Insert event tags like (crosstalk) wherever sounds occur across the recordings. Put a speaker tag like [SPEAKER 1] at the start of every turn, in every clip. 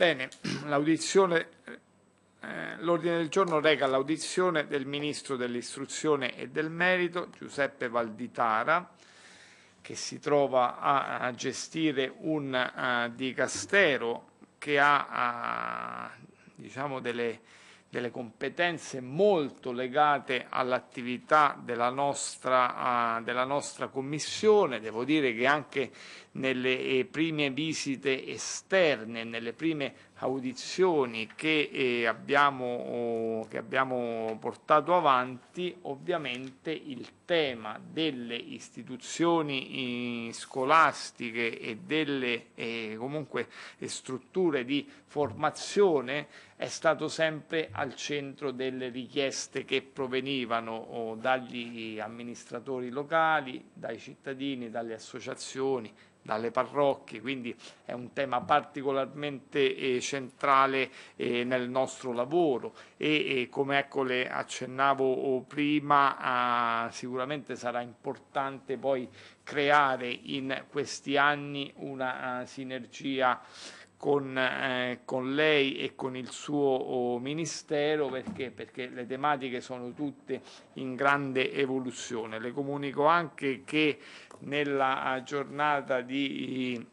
[SPEAKER 1] Bene, eh, l'ordine eh, del giorno reca l'audizione del Ministro dell'Istruzione e del Merito, Giuseppe Valditara, che si trova a, a gestire un uh, dicastero che ha uh, diciamo delle delle competenze molto legate all'attività della nostra, uh, della nostra commissione, devo dire che anche nelle eh, prime visite esterne, nelle prime audizioni che, eh, abbiamo, oh, che abbiamo portato avanti, ovviamente il tema delle istituzioni eh, scolastiche e delle eh, comunque eh, strutture di formazione è stato sempre al centro delle richieste che provenivano oh, dagli amministratori locali, dai cittadini, dalle associazioni dalle parrocchie, quindi è un tema particolarmente eh, centrale eh, nel nostro lavoro e, e come ecco le accennavo oh, prima ah, sicuramente sarà importante poi creare in questi anni una ah, sinergia con, eh, con, lei e con il suo oh, ministero perché? perché le tematiche sono tutte in grande evoluzione. Le comunico anche che nella giornata di eh,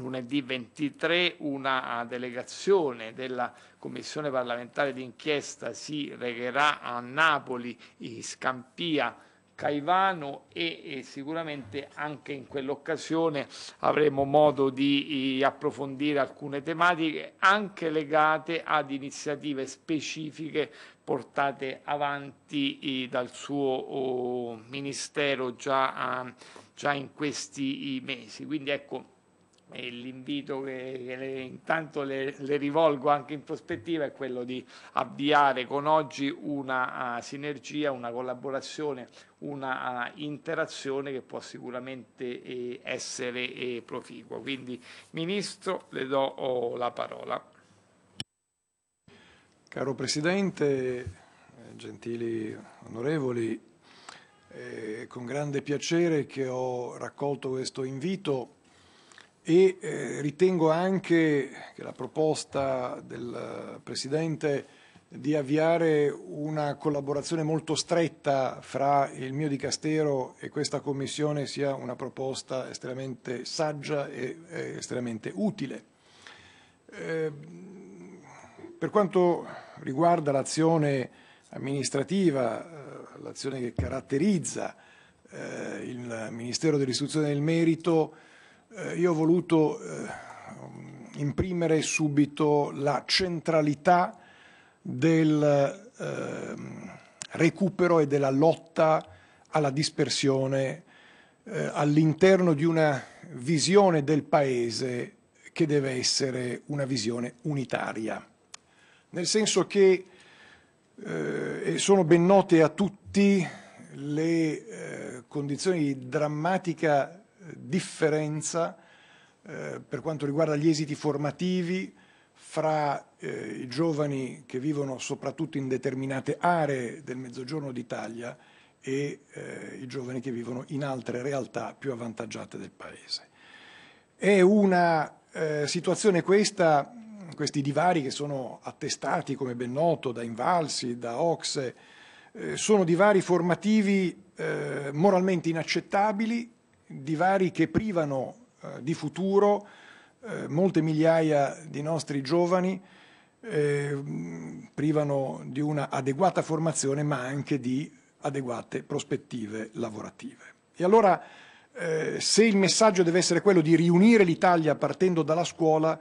[SPEAKER 1] lunedì 23 una eh, delegazione della Commissione parlamentare d'inchiesta si regherà a Napoli, in Scampia, Caivano e, e sicuramente anche in quell'occasione avremo modo di eh, approfondire alcune tematiche anche legate ad iniziative specifiche portate avanti eh, dal suo oh, ministero già, ah, già in questi eh, mesi. Quindi ecco e l'invito che, che le, intanto le, le, rivolgo anche in prospettiva è quello di avviare con oggi una uh, sinergia, una collaborazione, una uh, interazione che può sicuramente eh, essere eh, proficua. Quindi Ministro le do oh, la parola.
[SPEAKER 2] Caro Presidente, eh, gentili onorevoli, eh, con grande piacere che ho raccolto questo invito e eh, ritengo anche che la proposta del Presidente di avviare una collaborazione molto stretta fra il mio dicastero e questa Commissione sia una proposta estremamente saggia e estremamente utile. Ehm, per quanto riguarda l'azione amministrativa, eh, l'azione che caratterizza eh, il Ministero dell'Istruzione e del Merito, eh, io ho voluto eh, imprimere subito la centralità del eh, recupero e della lotta alla dispersione all'interno di una visione del Paese che deve essere una visione unitaria. Nel senso che eh, sono ben note a tutti le eh, condizioni di drammatica differenza eh, per quanto riguarda gli esiti formativi fra eh, i giovani che vivono soprattutto in determinate aree del mezzogiorno d'Italia e eh, i giovani che vivono in altre realtà più avvantaggiate del Paese. È una eh, situazione questa, questi divari che sono attestati, come ben noto, da Invalsi, da Ocse, eh, sono divari formativi eh, moralmente inaccettabili divari che privano eh, di futuro eh, molte migliaia di nostri giovani, eh, privano di una adeguata formazione ma anche di adeguate prospettive lavorative. E allora eh, se il messaggio deve essere quello di riunire l'Italia partendo dalla scuola,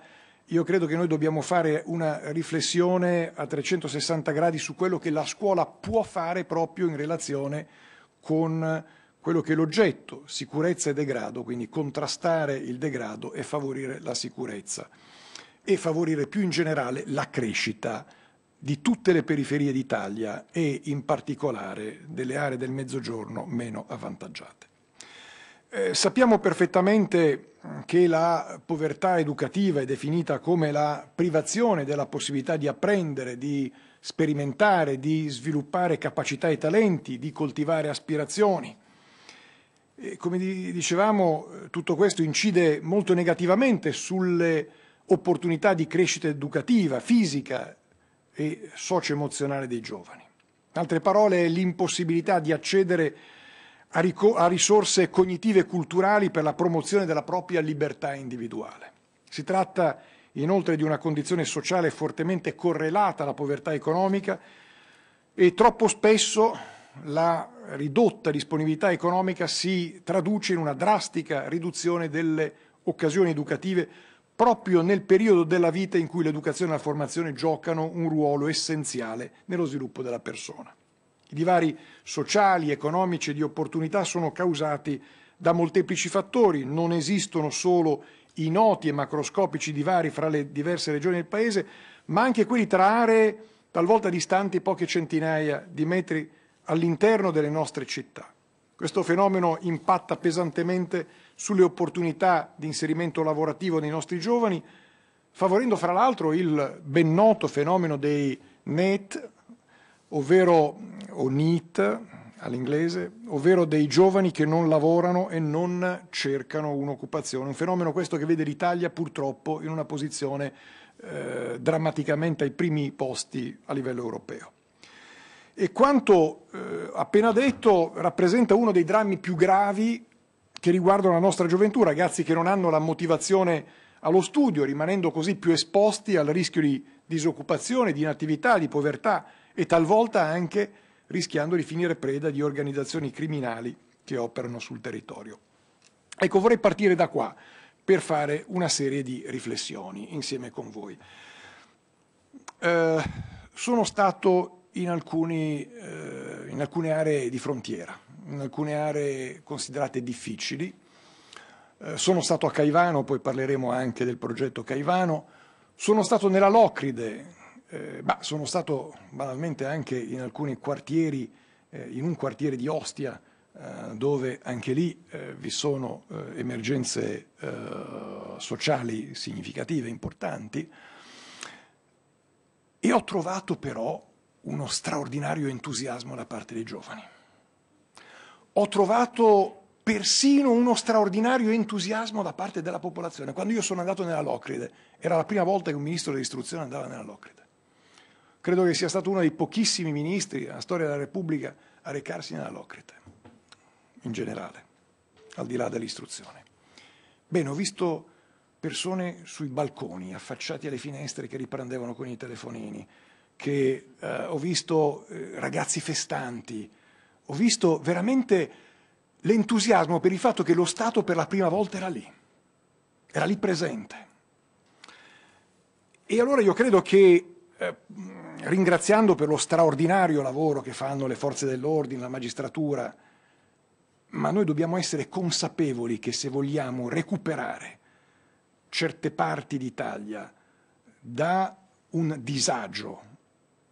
[SPEAKER 2] io credo che noi dobbiamo fare una riflessione a 360 gradi su quello che la scuola può fare proprio in relazione con quello che è l'oggetto, sicurezza e degrado, quindi contrastare il degrado e favorire la sicurezza e favorire più in generale la crescita di tutte le periferie d'Italia e in particolare delle aree del mezzogiorno meno avvantaggiate. Eh, sappiamo perfettamente che la povertà educativa è definita come la privazione della possibilità di apprendere, di sperimentare, di sviluppare capacità e talenti, di coltivare aspirazioni come dicevamo, eh, tutto questo incide molto negativamente sulle opportunità di crescita educativa, fisica e socio-emozionale dei giovani. In altre parole, è l'impossibilità di accedere a, a risorse cognitive e culturali per la promozione della propria libertà individuale. Si tratta inoltre di una condizione sociale fortemente correlata alla povertà economica e troppo spesso la ridotta disponibilità economica si traduce in una drastica riduzione delle occasioni educative proprio nel periodo della vita in cui l'educazione e la formazione giocano un ruolo essenziale nello sviluppo della persona. I divari sociali, economici e di opportunità sono causati da molteplici fattori, non esistono solo i noti e macroscopici divari fra le diverse regioni del Paese, ma anche quelli tra aree talvolta distanti poche centinaia di metri all'interno delle nostre città. Questo fenomeno impatta pesantemente sulle opportunità di inserimento lavorativo dei nostri giovani, favorendo fra l'altro il ben noto fenomeno dei NET, ovvero o NEET all'inglese, ovvero dei giovani che non lavorano e non cercano un'occupazione. Un fenomeno questo che vede l'Italia purtroppo in una posizione eh, drammaticamente ai primi posti a livello europeo. E quanto eh, appena detto rappresenta uno dei drammi più gravi che riguardano la nostra gioventù, ragazzi che non hanno la motivazione allo studio, rimanendo così più esposti al rischio di disoccupazione, di inattività, di povertà e talvolta anche rischiando di finire preda di organizzazioni criminali che operano sul territorio. Ecco, vorrei partire da qua per fare una serie di riflessioni insieme con voi. Eh, sono stato in, alcuni, eh, in alcune aree di frontiera, in alcune aree considerate difficili. Eh, sono stato a Caivano, poi parleremo anche del progetto Caivano. Sono stato nella Locride, eh, ma sono stato banalmente anche in alcuni quartieri, eh, in un quartiere di Ostia, eh, dove anche lì eh, vi sono emergenze sociali significative, importanti. E ho trovato però uno straordinario entusiasmo da parte dei giovani. Ho trovato persino uno straordinario entusiasmo da parte della popolazione. Quando io sono andato nella Locride, era la prima volta che un ministro dell'istruzione andava nella Locride. Credo che sia stato uno dei pochissimi ministri nella storia della Repubblica a recarsi nella Locride, in generale, al di là dell'istruzione. Bene, ho visto persone sui balconi, affacciati alle finestre che riprendevano con i telefonini, che eh, ho visto eh, ragazzi festanti, ho visto veramente l'entusiasmo per il fatto che lo Stato per la prima volta era lì, era lì presente. E allora io credo che, eh, ringraziando per lo straordinario lavoro che fanno le forze dell'ordine, la magistratura, ma noi dobbiamo essere consapevoli che se vogliamo recuperare certe parti d'Italia da un disagio,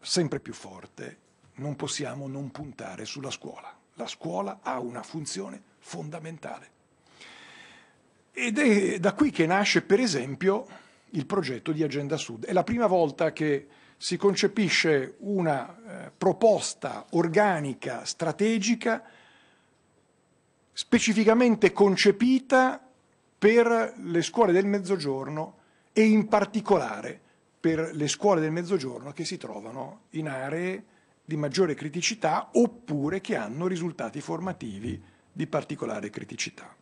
[SPEAKER 2] sempre più forte, non possiamo non puntare sulla scuola. La scuola ha una funzione fondamentale. Ed è da qui che nasce, per esempio, il progetto di Agenda Sud. È la prima volta che si concepisce una eh, proposta organica, strategica, specificamente concepita per le scuole del Mezzogiorno e in particolare per le scuole del mezzogiorno che si trovano in aree di maggiore criticità oppure che hanno risultati formativi di particolare criticità.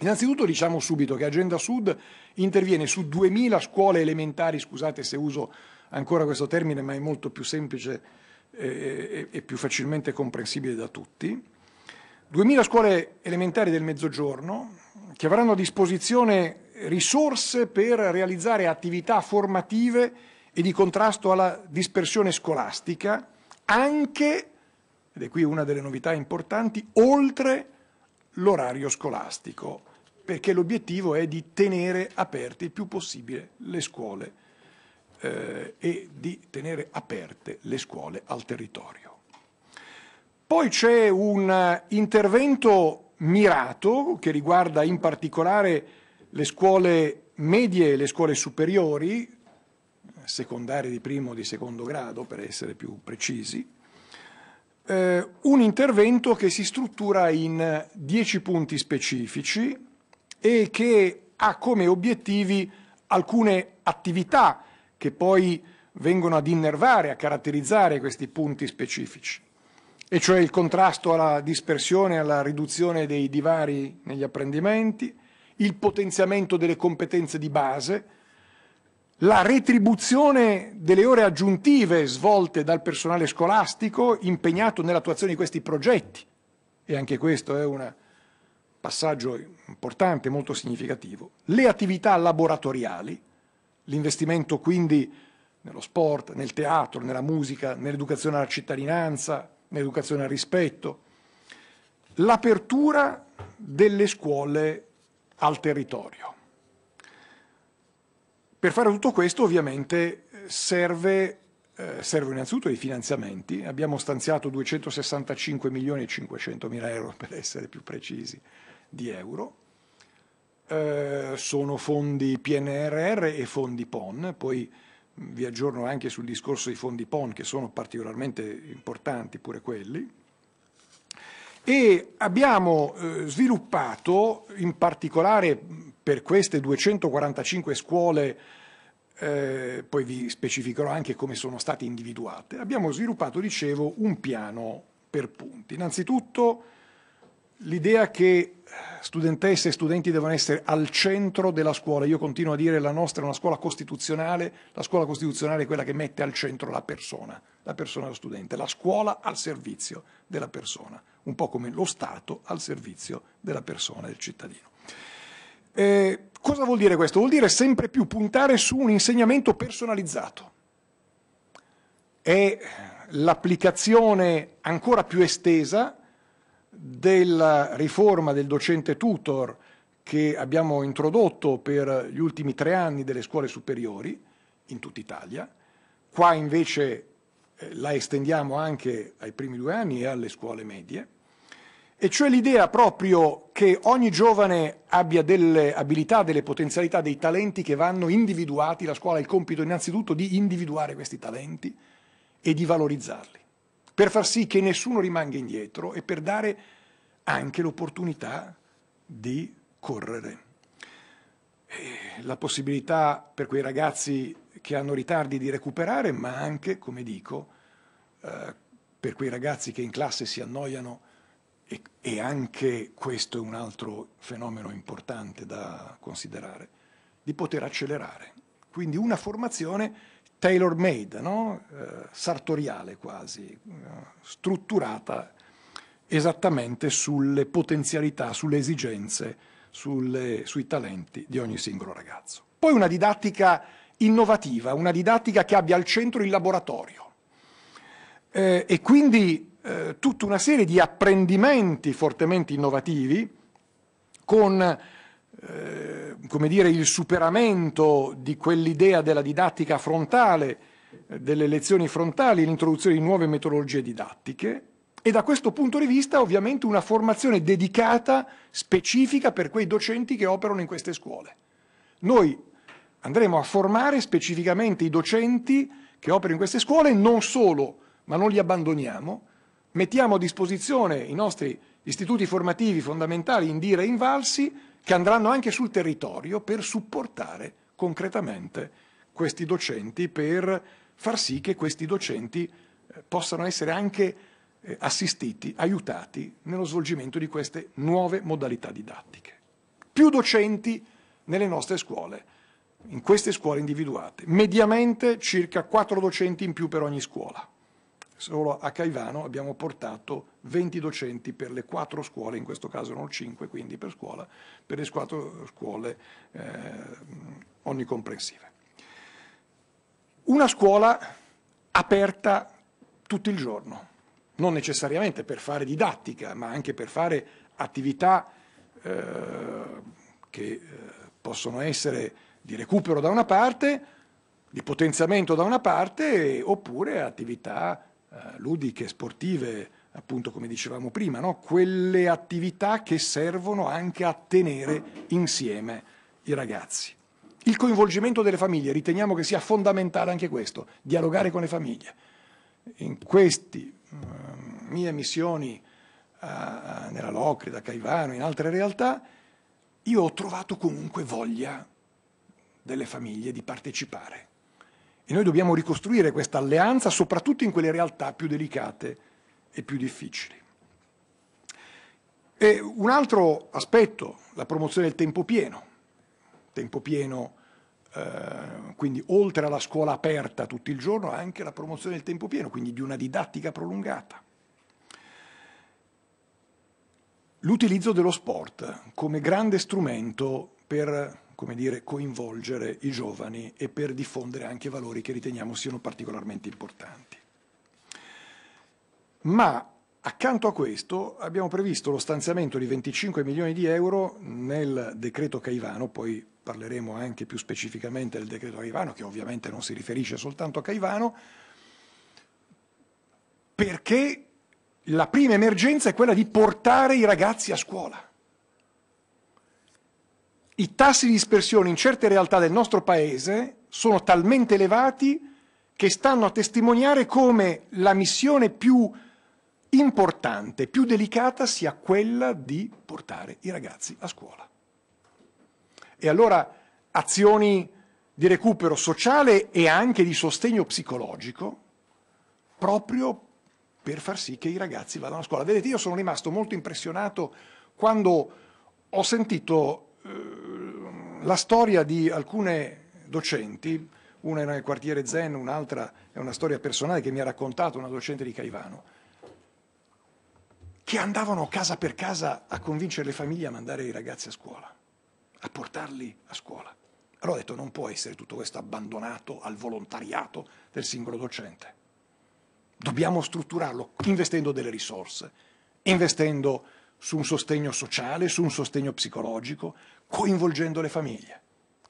[SPEAKER 2] Innanzitutto diciamo subito che Agenda Sud interviene su 2000 scuole elementari, scusate se uso ancora questo termine, ma è molto più semplice eh, e più facilmente comprensibile da tutti. 2000 scuole elementari del Mezzogiorno che avranno a disposizione risorse per realizzare attività formative e di contrasto alla dispersione scolastica, anche, ed è qui una delle novità importanti, oltre l'orario scolastico, perché l'obiettivo è di tenere aperte il più possibile le scuole eh, e di tenere aperte le scuole al territorio. Poi c'è un intervento mirato che riguarda in particolare le scuole medie e le scuole superiori, secondarie di primo o di secondo grado per essere più precisi, eh, un intervento che si struttura in dieci punti specifici e che ha come obiettivi alcune attività che poi vengono ad innervare, a caratterizzare questi punti specifici, e cioè il contrasto alla dispersione, alla riduzione dei divari negli apprendimenti, il potenziamento delle competenze di base, la retribuzione delle ore aggiuntive svolte dal personale scolastico impegnato nell'attuazione di questi progetti. E anche questo è un passaggio importante, molto significativo. Le attività laboratoriali, l'investimento quindi nello sport, nel teatro, nella musica, nell'educazione alla cittadinanza, nell'educazione al rispetto, l'apertura delle scuole al territorio. Per fare tutto questo ovviamente serve, eh, serve innanzitutto i finanziamenti, abbiamo stanziato 265 milioni e 500 mila euro per essere più precisi di euro, eh, sono fondi PNRR e fondi PON, poi vi aggiorno anche sul discorso dei fondi PON che sono particolarmente importanti pure quelli e abbiamo eh, sviluppato, in particolare per queste 245 scuole, eh, poi vi specificherò anche come sono state individuate, abbiamo sviluppato, dicevo, un piano per punti. Innanzitutto l'idea che studentesse e studenti devono essere al centro della scuola. Io continuo a dire che la nostra è una scuola costituzionale, la scuola costituzionale è quella che mette al centro la persona, la persona dello studente, la scuola al servizio della persona un po' come lo Stato al servizio della persona, del cittadino. Eh, cosa vuol dire questo? Vuol dire sempre più puntare su un insegnamento personalizzato. È l'applicazione ancora più estesa della riforma del docente tutor che abbiamo introdotto per gli ultimi tre anni delle scuole superiori in tutta Italia. Qua invece eh, la estendiamo anche ai primi due anni e alle scuole medie e cioè l'idea proprio che ogni giovane abbia delle abilità, delle potenzialità, dei talenti che vanno individuati, la scuola ha il compito innanzitutto di individuare questi talenti e di valorizzarli, per far sì che nessuno rimanga indietro e per dare anche l'opportunità di correre. E la possibilità per quei ragazzi che hanno ritardi di recuperare, ma anche, come dico, eh, per quei ragazzi che in classe si annoiano e, e anche questo è un altro fenomeno importante da considerare, di poter accelerare. Quindi una formazione tailor made, no? eh, sartoriale quasi, eh, strutturata esattamente sulle potenzialità, sulle esigenze, sulle, sui talenti di ogni singolo ragazzo. Poi una didattica innovativa, una didattica che abbia al centro il laboratorio eh, e quindi eh, tutta una serie di apprendimenti fortemente innovativi con eh, come dire, il superamento di quell'idea della didattica frontale, eh, delle lezioni frontali, l'introduzione di nuove metodologie didattiche e da questo punto di vista ovviamente una formazione dedicata, specifica per quei docenti che operano in queste scuole. Noi andremo a formare specificamente i docenti che operano in queste scuole, non solo, ma non li abbandoniamo, mettiamo a disposizione i nostri istituti formativi fondamentali in dire invalsi che andranno anche sul territorio per supportare concretamente questi docenti, per far sì che questi docenti eh, possano essere anche eh, assistiti, aiutati nello svolgimento di queste nuove modalità didattiche. Più docenti nelle nostre scuole, in queste scuole individuate, mediamente circa quattro docenti in più per ogni scuola. Solo a Caivano abbiamo portato 20 docenti per le quattro scuole, in questo caso erano 5, quindi per scuola, per le quattro scuole eh, onnicomprensive. Una scuola aperta tutto il giorno, non necessariamente per fare didattica, ma anche per fare attività eh, che eh, possono essere di recupero da una parte, di potenziamento da una parte, oppure attività eh, ludiche, sportive, appunto come dicevamo prima, no? quelle attività che servono anche a tenere insieme i ragazzi. Il coinvolgimento delle famiglie, riteniamo che sia fondamentale anche questo, dialogare con le famiglie. In queste uh, mm, mie missioni uh, nella da Caivano, in altre realtà, io ho trovato comunque voglia delle famiglie di partecipare. E noi dobbiamo ricostruire questa alleanza soprattutto in quelle realtà più delicate e più difficili. E un altro aspetto, la promozione del tempo pieno, tempo pieno eh, quindi oltre alla scuola aperta tutto il giorno anche la promozione del tempo pieno, quindi di una didattica prolungata. L'utilizzo dello sport come grande strumento per dire, coinvolgere i giovani e per diffondere anche valori che riteniamo siano particolarmente importanti. Ma Accanto a questo abbiamo previsto lo stanziamento di 25 milioni di euro nel decreto Caivano, poi parleremo anche più specificamente del decreto Caivano, che ovviamente non si riferisce soltanto a Caivano, perché la prima emergenza è quella di portare i ragazzi a scuola i tassi di dispersione in certe realtà del nostro paese sono talmente elevati che stanno a testimoniare come la missione più importante, più delicata sia quella di portare i ragazzi a scuola. E allora azioni di recupero sociale e anche di sostegno psicologico proprio per far sì che i ragazzi vadano a scuola. Vedete, io sono rimasto molto impressionato quando ho sentito la storia di alcune docenti, una era nel quartiere Zen, un'altra è una storia personale che mi ha raccontato una docente di Caivano, che andavano casa per casa a convincere le famiglie a mandare i ragazzi a scuola, a portarli a scuola. Allora ho detto non può essere tutto questo abbandonato al volontariato del singolo docente. Dobbiamo strutturarlo investendo delle risorse, investendo su un sostegno sociale, su un sostegno psicologico, coinvolgendo le famiglie.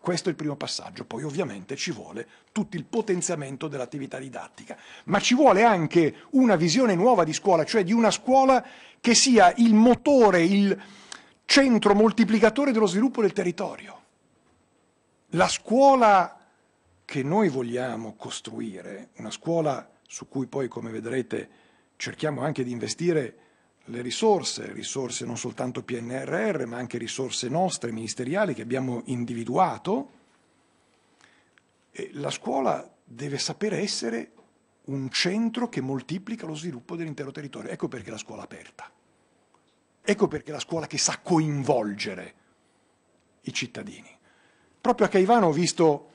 [SPEAKER 2] Questo è il primo passaggio, poi ovviamente ci vuole tutto il potenziamento dell'attività didattica, ma ci vuole anche una visione nuova di scuola, cioè di una scuola che sia il motore, il centro moltiplicatore dello sviluppo del territorio. La scuola che noi vogliamo costruire, una scuola su cui poi, come vedrete, cerchiamo anche di investire le risorse, risorse non soltanto PNRR, ma anche risorse nostre, ministeriali, che abbiamo individuato. E la scuola deve sapere essere un centro che moltiplica lo sviluppo dell'intero territorio. Ecco perché la scuola aperta. Ecco perché la scuola che sa coinvolgere i cittadini. Proprio a Caivano ho visto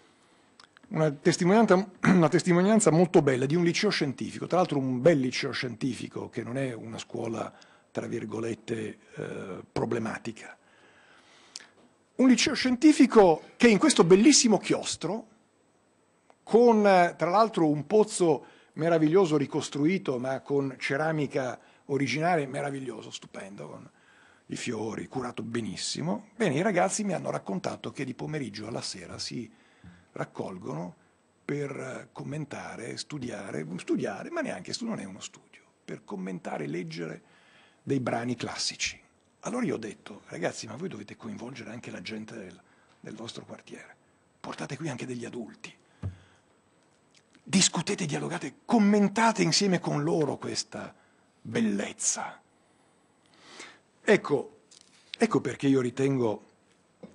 [SPEAKER 2] una testimonianza, (clears throat) una testimonianza, molto bella di un liceo scientifico, tra l'altro un bel liceo scientifico che non è una scuola, tra virgolette, eh, problematica. Un liceo scientifico che in questo bellissimo chiostro, con tra l'altro un pozzo meraviglioso ricostruito, ma con ceramica originale, meraviglioso, stupendo, con i fiori, curato benissimo, bene, i ragazzi mi hanno raccontato che di pomeriggio alla sera si raccolgono per commentare, studiare, studiare, ma neanche non è uno studio, per commentare, leggere dei brani classici. Allora io ho detto, ragazzi, ma voi dovete coinvolgere anche la gente del, del vostro quartiere, portate qui anche degli adulti, discutete, dialogate, commentate insieme con loro questa bellezza. Ecco, ecco perché io ritengo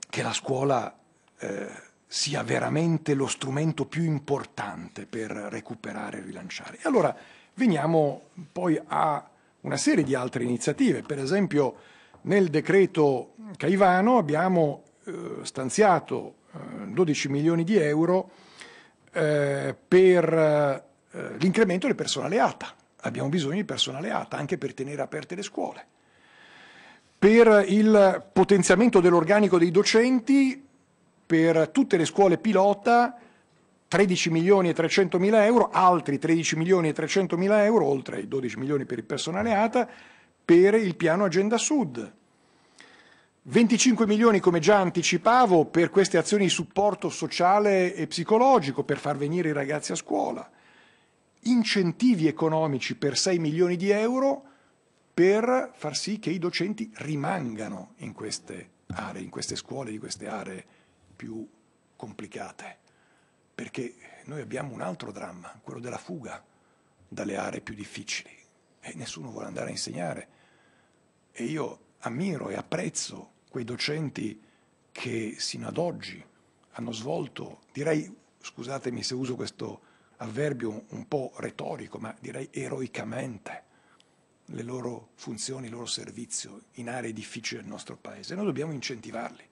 [SPEAKER 2] che la scuola eh, sia veramente lo strumento più importante per recuperare e rilanciare. E allora veniamo poi a una serie di altre iniziative, per esempio nel decreto Caivano abbiamo eh, stanziato eh, 12 milioni di euro eh, per eh, l'incremento del personale ATA, abbiamo bisogno di personale ATA anche per tenere aperte le scuole. Per il potenziamento dell'organico dei docenti per tutte le scuole pilota 13 milioni e 300 mila euro, altri 13 milioni e 300 mila euro, oltre ai 12 milioni per il personale ATA, per il piano Agenda Sud. 25 milioni, come già anticipavo, per queste azioni di supporto sociale e psicologico, per far venire i ragazzi a scuola. Incentivi economici per 6 milioni di euro per far sì che i docenti rimangano in queste aree, in queste scuole, in queste aree più complicate, perché noi abbiamo un altro dramma, quello della fuga dalle aree più difficili e nessuno vuole andare a insegnare. E io ammiro e apprezzo quei docenti che sino ad oggi hanno svolto, direi, scusatemi se uso questo avverbio un po' retorico, ma direi eroicamente, le loro funzioni, il loro servizio in aree difficili del nostro Paese. Noi dobbiamo incentivarli.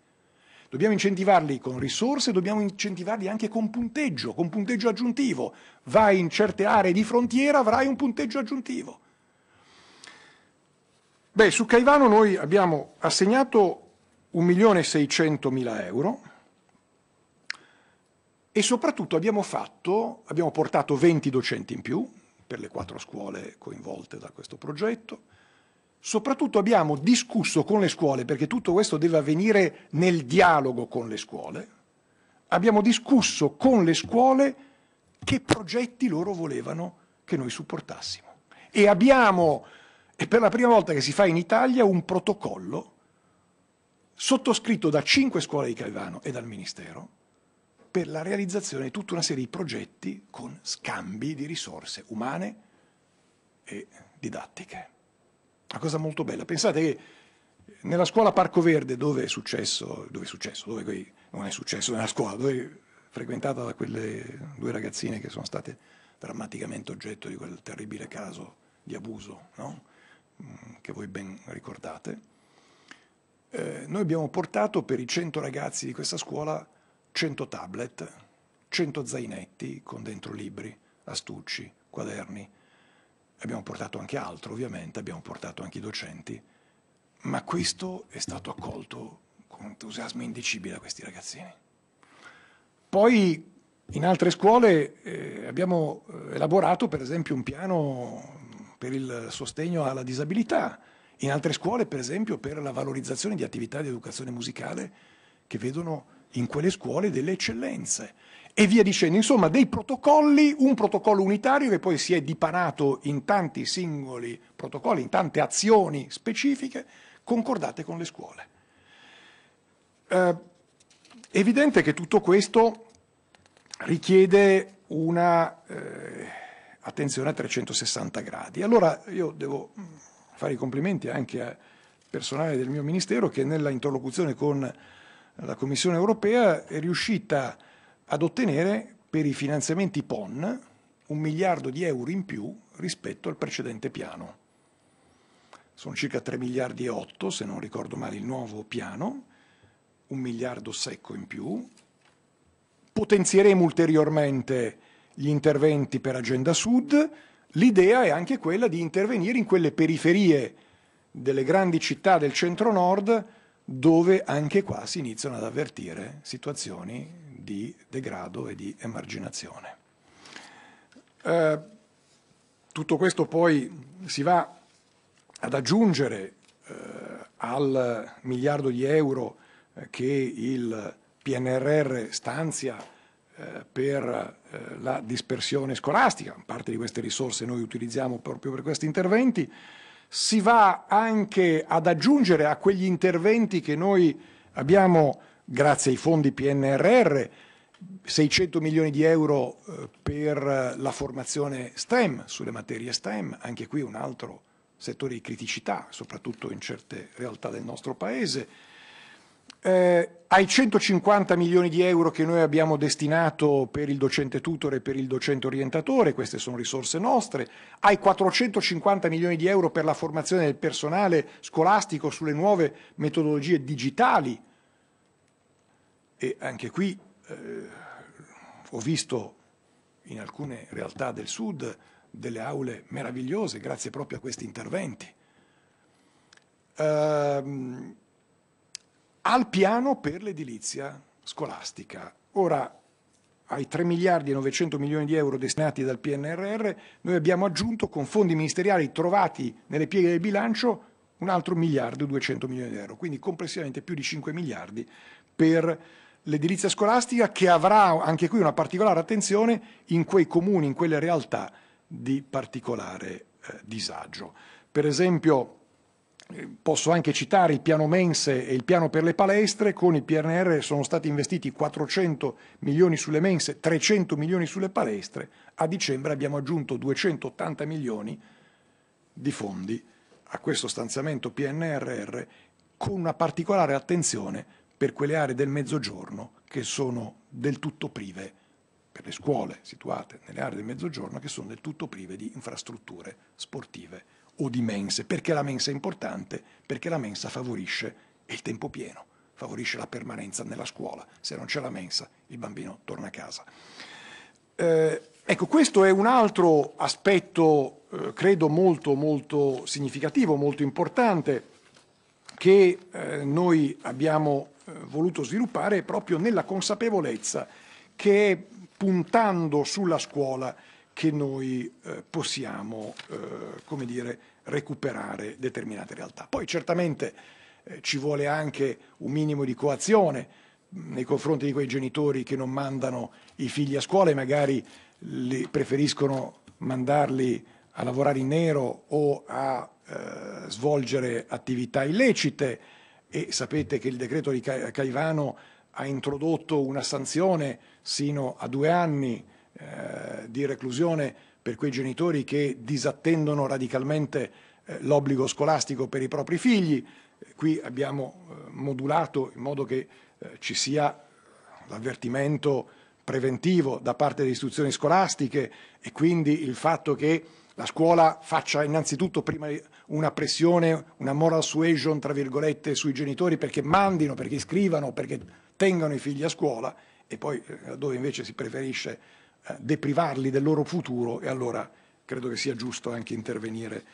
[SPEAKER 2] Dobbiamo incentivarli con risorse, dobbiamo incentivarli anche con punteggio, con punteggio aggiuntivo. Vai in certe aree di frontiera, avrai un punteggio aggiuntivo. Beh, su Caivano noi abbiamo assegnato 1.600.000 euro e soprattutto abbiamo, fatto, abbiamo portato 20 docenti in più per le quattro scuole coinvolte da questo progetto, Soprattutto abbiamo discusso con le scuole, perché tutto questo deve avvenire nel dialogo con le scuole, abbiamo discusso con le scuole che progetti loro volevano che noi supportassimo. E abbiamo, è per la prima volta che si fa in Italia, un protocollo sottoscritto da cinque scuole di Calvano e dal Ministero per la realizzazione di tutta una serie di progetti con scambi di risorse umane e didattiche. Una cosa molto bella. Pensate che nella scuola Parco Verde, dove è successo, dove è successo, dove quei, non è successo nella scuola, dove frequentata da quelle due ragazzine che sono state drammaticamente oggetto di quel terribile caso di abuso, no? Mm, che voi ben ricordate, eh, noi abbiamo portato per i 100 ragazzi di questa scuola 100 tablet, 100 zainetti con dentro libri, astucci, quaderni, Abbiamo portato anche altro, ovviamente, abbiamo portato anche i docenti, ma questo è stato accolto con entusiasmo indicibile da questi ragazzini. Poi in altre scuole eh, abbiamo eh, elaborato per esempio un piano per il sostegno alla disabilità, in altre scuole per esempio per la valorizzazione di attività di educazione musicale che vedono in quelle scuole delle eccellenze e via dicendo. Insomma, dei protocolli, un protocollo unitario che poi si è dipanato in tanti singoli protocolli, in tante azioni specifiche concordate con le scuole. Eh, evidente che tutto questo richiede una eh, attenzione a 360 gradi. Allora io devo mm, fare i complimenti anche al personale del mio Ministero che nella interlocuzione con la Commissione europea è riuscita a ad ottenere per i finanziamenti PON un miliardo di euro in più rispetto al precedente piano. Sono circa 3 miliardi e 8, se non ricordo male, il nuovo piano, un miliardo secco in più. Potenzieremo ulteriormente gli interventi per Agenda Sud. L'idea è anche quella di intervenire in quelle periferie delle grandi città del centro-nord dove anche qua si iniziano ad avvertire situazioni di degrado e di emarginazione. Eh, tutto questo poi si va ad aggiungere eh, al miliardo di euro eh, che il PNRR stanzia eh, per eh, la dispersione scolastica, parte di queste risorse noi utilizziamo proprio per questi interventi, si va anche ad aggiungere a quegli interventi che noi abbiamo grazie ai fondi PNRR, 600 milioni di euro eh, per la formazione STEM, sulle materie STEM, anche qui un altro settore di criticità, soprattutto in certe realtà del nostro Paese. Eh, ai 150 milioni di euro che noi abbiamo destinato per il docente tutore e per il docente orientatore, queste sono risorse nostre, ai 450 milioni di euro per la formazione del personale scolastico sulle nuove metodologie digitali, e anche qui eh, ho visto in alcune realtà del sud delle aule meravigliose grazie proprio a questi interventi. Ehm, al piano per l'edilizia scolastica. Ora, ai 3 miliardi e 900 milioni di euro destinati dal PNRR, noi abbiamo aggiunto con fondi ministeriali trovati nelle pieghe del bilancio un altro miliardo e 200 milioni di euro, quindi complessivamente più di 5 miliardi per l'edilizia scolastica che avrà anche qui una particolare attenzione in quei comuni, in quelle realtà di particolare eh, disagio. Per esempio eh, posso anche citare il piano Mense e il piano per le palestre, con il PNR sono stati investiti 400 milioni sulle mense, 300 milioni sulle palestre, a dicembre abbiamo aggiunto 280 milioni di fondi a questo stanziamento PNRR con una particolare attenzione per quelle aree del mezzogiorno che sono del tutto prive, per le scuole situate nelle aree del mezzogiorno, che sono del tutto prive di infrastrutture sportive o di mense. Perché la mensa è importante? Perché la mensa favorisce il tempo pieno, favorisce la permanenza nella scuola. Se non c'è la mensa, il bambino torna a casa. Eh, ecco, questo è un altro aspetto, eh, credo, molto, molto significativo, molto importante, che eh, noi abbiamo eh, voluto sviluppare è proprio nella consapevolezza che è puntando sulla scuola che noi eh, possiamo eh, come dire, recuperare determinate realtà. Poi certamente eh, ci vuole anche un minimo di coazione nei confronti di quei genitori che non mandano i figli a scuola e magari preferiscono mandarli a lavorare in nero o a eh, svolgere attività illecite e sapete che il decreto di Caivano ha introdotto una sanzione sino a due anni eh, di reclusione per quei genitori che disattendono radicalmente eh, l'obbligo scolastico per i propri figli. Qui abbiamo eh, modulato in modo che eh, ci sia l'avvertimento preventivo da parte delle istituzioni scolastiche e quindi il fatto che la scuola faccia innanzitutto prima una pressione, una moral suasion, tra virgolette, sui genitori perché mandino, perché iscrivano, perché tengano i figli a scuola e poi eh, dove invece si preferisce eh, deprivarli del loro futuro e allora credo che sia giusto anche intervenire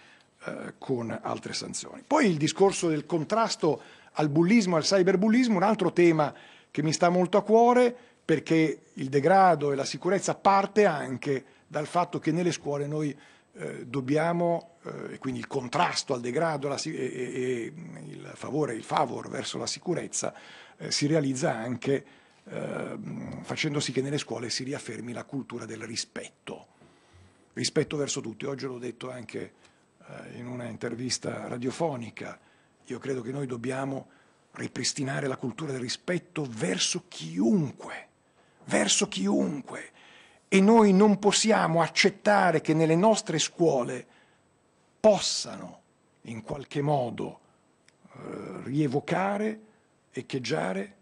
[SPEAKER 2] eh, con altre sanzioni. Poi il discorso del contrasto al bullismo, al cyberbullismo, un altro tema che mi sta molto a cuore perché il degrado e la sicurezza parte anche dal fatto che nelle scuole noi eh, dobbiamo, eh, quindi il contrasto al degrado la, e, e, il favore, il favor verso la sicurezza, eh, si realizza anche ehm, facendo sì che nelle scuole si riaffermi la cultura del rispetto, rispetto verso tutti. Oggi l'ho detto anche eh, in una intervista radiofonica, io credo che noi dobbiamo ripristinare la cultura del rispetto verso chiunque, verso chiunque e noi non possiamo accettare che nelle nostre scuole possano in qualche modo eh, rievocare, echeggiare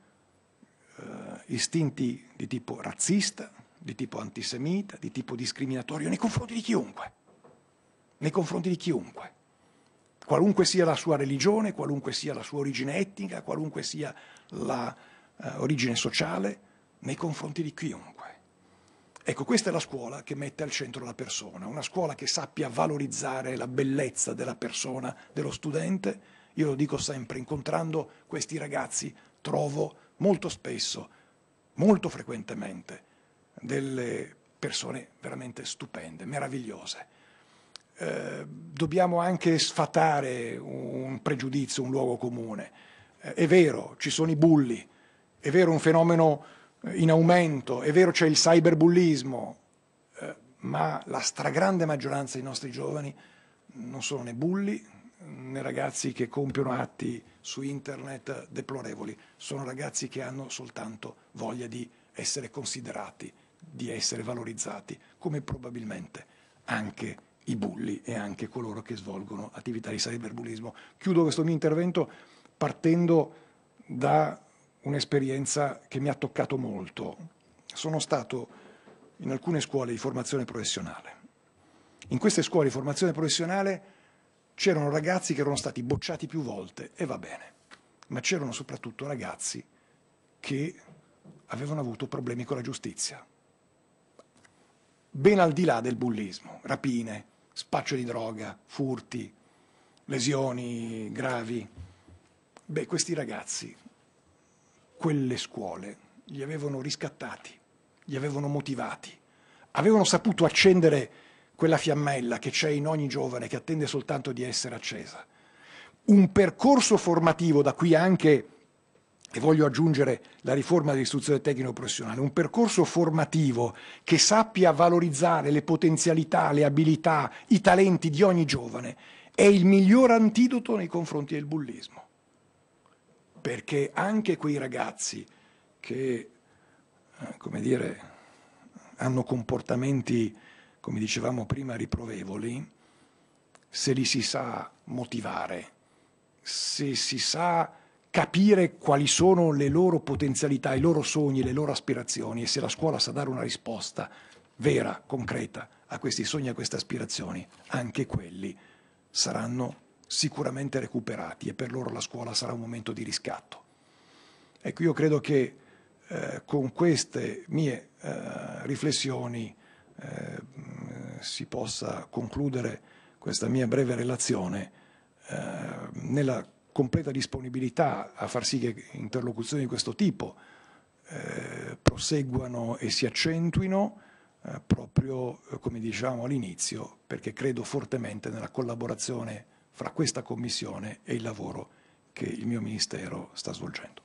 [SPEAKER 2] eh, istinti di tipo razzista, di tipo antisemita, di tipo discriminatorio nei confronti di chiunque, nei confronti di chiunque, qualunque sia la sua religione, qualunque sia la sua origine etnica, qualunque sia la eh, origine sociale, nei confronti di chiunque. Ecco, questa è la scuola che mette al centro la persona, una scuola che sappia valorizzare la bellezza della persona, dello studente. Io lo dico sempre, incontrando questi ragazzi trovo molto spesso, molto frequentemente, delle persone veramente stupende, meravigliose. Eh, dobbiamo anche sfatare un pregiudizio, un luogo comune. Eh, è vero, ci sono i bulli, è vero un fenomeno in aumento, è vero c'è il cyberbullismo, eh, ma la stragrande maggioranza dei nostri giovani non sono né bulli né ragazzi che compiono atti su internet deplorevoli, sono ragazzi che hanno soltanto voglia di essere considerati, di essere valorizzati, come probabilmente anche i bulli e anche coloro che svolgono attività di cyberbullismo. Chiudo questo mio intervento partendo da un'esperienza che mi ha toccato molto. Sono stato in alcune scuole di formazione professionale. In queste scuole di formazione professionale c'erano ragazzi che erano stati bocciati più volte e va bene, ma c'erano soprattutto ragazzi che avevano avuto problemi con la giustizia, ben al di là del bullismo, rapine, spaccio di droga, furti, lesioni gravi. Beh, questi ragazzi quelle scuole li avevano riscattati, li avevano motivati, avevano saputo accendere quella fiammella che c'è in ogni giovane che attende soltanto di essere accesa. Un percorso formativo da qui anche e voglio aggiungere la riforma dell'istruzione tecnico-professionale, un percorso formativo che sappia valorizzare le potenzialità, le abilità, i talenti di ogni giovane, è il miglior antidoto nei confronti del bullismo perché anche quei ragazzi che, eh, come dire, hanno comportamenti, come dicevamo prima, riprovevoli, se li si sa motivare, se si sa capire quali sono le loro potenzialità, i loro sogni, le loro aspirazioni e se la scuola sa dare una risposta vera, concreta a questi sogni, a queste aspirazioni, anche quelli saranno sicuramente recuperati e per loro la scuola sarà un momento di riscatto. Ecco, io credo che eh, con queste mie eh, riflessioni eh, si possa concludere questa mia breve relazione eh, nella completa disponibilità a far sì che interlocuzioni di questo tipo eh, proseguano e si accentuino eh, proprio come diciamo all'inizio, perché credo fortemente nella collaborazione fra questa Commissione e il lavoro che il mio Ministero sta svolgendo.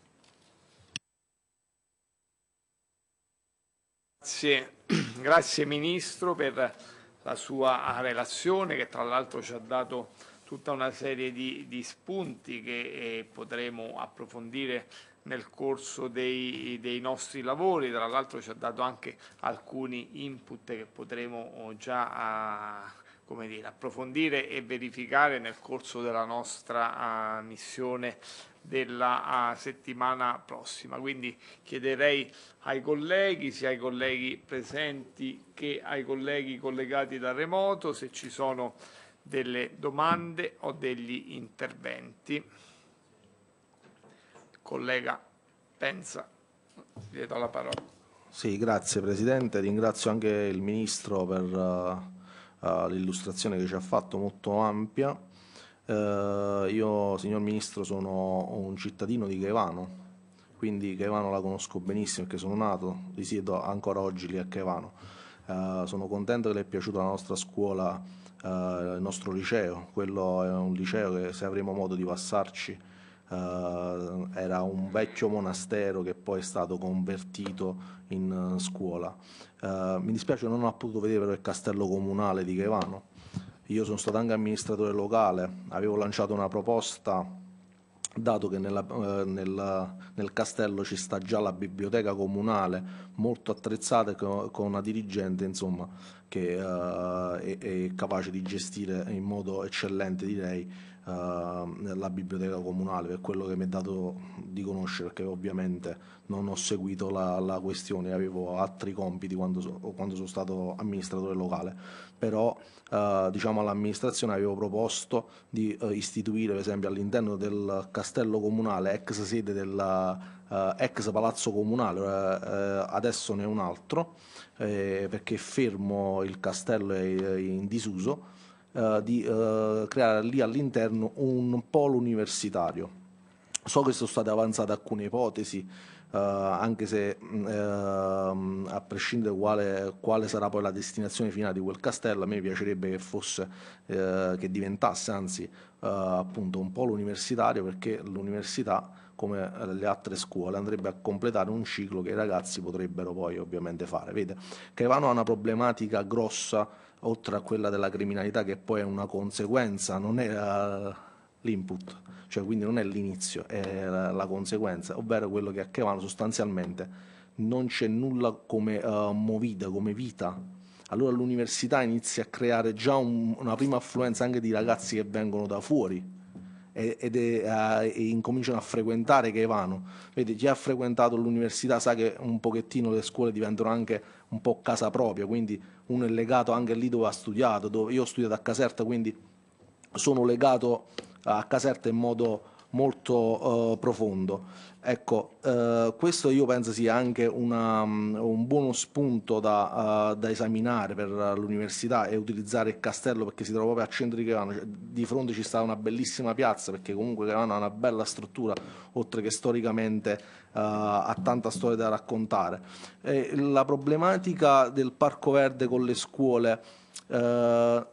[SPEAKER 1] Grazie, (clears throat) grazie Ministro per la sua relazione che tra l'altro ci ha dato tutta una serie di, di spunti che eh, potremo approfondire nel corso dei, dei nostri lavori, tra l'altro ci ha dato anche alcuni input che potremo oh, già... A, ah, come dire, approfondire e verificare nel corso della nostra uh, missione della uh, settimana prossima. Quindi chiederei ai colleghi, sia ai colleghi presenti che ai colleghi collegati da remoto, se ci sono delle domande o degli interventi. collega Pensa, gli do la parola.
[SPEAKER 3] Sì, grazie Presidente, ringrazio anche il Ministro per... Uh eh, l'illustrazione che ci ha fatto molto ampia. Uh, io, signor Ministro, sono un cittadino di Caivano, quindi Caivano la conosco benissimo perché sono nato, risiedo ancora oggi lì a Caivano. Uh, sono contento che le è piaciuta la nostra scuola, il nostro liceo, quello è un liceo che se avremo modo di passarci eh, era un vecchio monastero che poi è stato convertito in eh, scuola. Eh, mi dispiace non ho potuto vedere però il castello comunale di Chevano. Io sono stato anche amministratore locale, avevo lanciato una proposta dato che nella, eh, nel, nel, castello ci sta già la biblioteca comunale molto attrezzata con, con una dirigente insomma, che eh, è, è, capace di gestire in modo eccellente direi Ehm, la biblioteca comunale, per quello che mi è dato di conoscere, perché ovviamente non ho seguito la, la questione, avevo altri compiti quando, so, quando, sono stato amministratore locale, però eh, diciamo all'amministrazione avevo proposto di eh, istituire per esempio all'interno del castello comunale, ex sede del eh, ex palazzo comunale, eh, adesso ne è un altro, eh, perché fermo il castello è in disuso, eh, di eh, creare lì all'interno un polo universitario. So che sono state avanzate alcune ipotesi, Uh, anche se uh, a prescindere quale, quale, sarà poi la destinazione finale di quel castello, a me piacerebbe che fosse, uh, che diventasse anzi appunto un polo universitario perché l'università come le altre scuole andrebbe a completare un ciclo che i ragazzi potrebbero poi ovviamente fare. Vede, Caivano ha una problematica grossa oltre a quella della criminalità che poi è una conseguenza, non è uh, l'input, cioè quindi non è l'inizio, è la, la conseguenza, ovvero quello che a sostanzialmente non c'è nulla come uh, eh, movida, come vita. Allora l'università inizia a creare già un, una prima affluenza anche di ragazzi che vengono da fuori, e, ed è, e incominciano a frequentare Caivano. Vedi, chi ha frequentato l'università sa che un pochettino le scuole diventano anche un po' casa propria, quindi uno è legato anche lì dove ha studiato, dove io ho studiato a Caserta, quindi sono legato a Caserta in modo molto eh, profondo. Ecco, eh, questo io penso sia anche una, mm, un buono spunto da, uh, da esaminare per l'università e utilizzare il castello perché si trova proprio a centro di Crevano, cioè, di fronte ci sta una bellissima piazza perché comunque Crevano ha una bella struttura, oltre che storicamente uh, ha tanta storia da raccontare. E la problematica del Parco Verde con le scuole... Uh,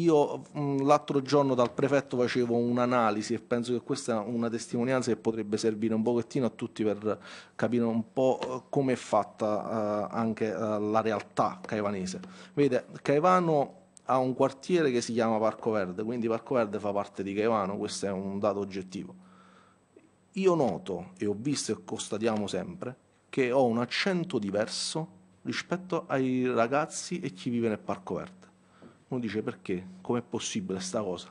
[SPEAKER 3] io mm, l'altro giorno dal prefetto facevo un'analisi e penso che questa è una testimonianza che potrebbe servire un pochettino a tutti per capire un po' eh, come è fatta eh, anche eh, la realtà caivanese. Vede, Caivano ha un quartiere che si chiama Parco Verde, quindi Parco Verde fa parte di Caivano, questo è un dato oggettivo. Io noto e ho visto e constatiamo sempre che ho un accento diverso rispetto ai ragazzi e chi vive nel Parco Verde uno dice perché? Com'è possibile sta cosa?